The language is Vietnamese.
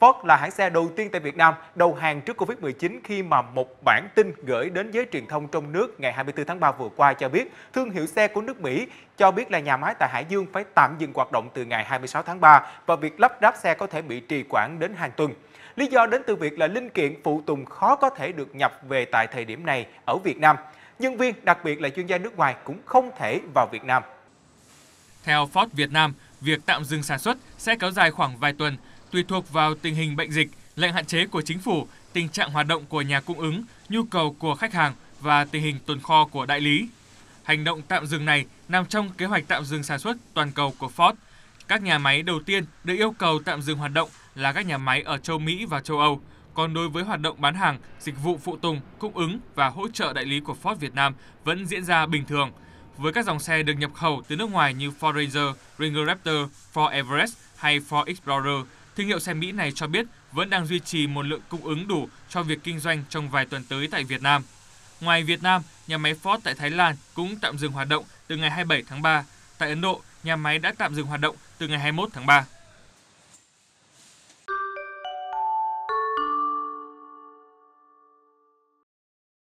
Ford là hãng xe đầu tiên tại Việt Nam đầu hàng trước Covid-19 khi mà một bản tin gửi đến giới truyền thông trong nước ngày 24 tháng 3 vừa qua cho biết thương hiệu xe của nước Mỹ cho biết là nhà máy tại Hải Dương phải tạm dừng hoạt động từ ngày 26 tháng 3 và việc lắp ráp xe có thể bị trì hoãn đến hàng tuần. Lý do đến từ việc là linh kiện phụ tùng khó có thể được nhập về tại thời điểm này ở Việt Nam. Nhân viên, đặc biệt là chuyên gia nước ngoài cũng không thể vào Việt Nam. Theo Ford Việt Nam, việc tạm dừng sản xuất sẽ kéo dài khoảng vài tuần tùy thuộc vào tình hình bệnh dịch, lệnh hạn chế của chính phủ, tình trạng hoạt động của nhà cung ứng, nhu cầu của khách hàng và tình hình tồn kho của đại lý. Hành động tạm dừng này nằm trong kế hoạch tạm dừng sản xuất toàn cầu của Ford. Các nhà máy đầu tiên được yêu cầu tạm dừng hoạt động là các nhà máy ở châu Mỹ và châu Âu. Còn đối với hoạt động bán hàng, dịch vụ phụ tùng, cung ứng và hỗ trợ đại lý của Ford Việt Nam vẫn diễn ra bình thường. Với các dòng xe được nhập khẩu từ nước ngoài như Ford Ranger, Ranger Raptor, Ford Everest hay Ford Explorer, Thương hiệu xe Mỹ này cho biết vẫn đang duy trì một lượng cung ứng đủ cho việc kinh doanh trong vài tuần tới tại Việt Nam. Ngoài Việt Nam, nhà máy Ford tại Thái Lan cũng tạm dừng hoạt động từ ngày 27 tháng 3. Tại Ấn Độ, nhà máy đã tạm dừng hoạt động từ ngày 21 tháng 3.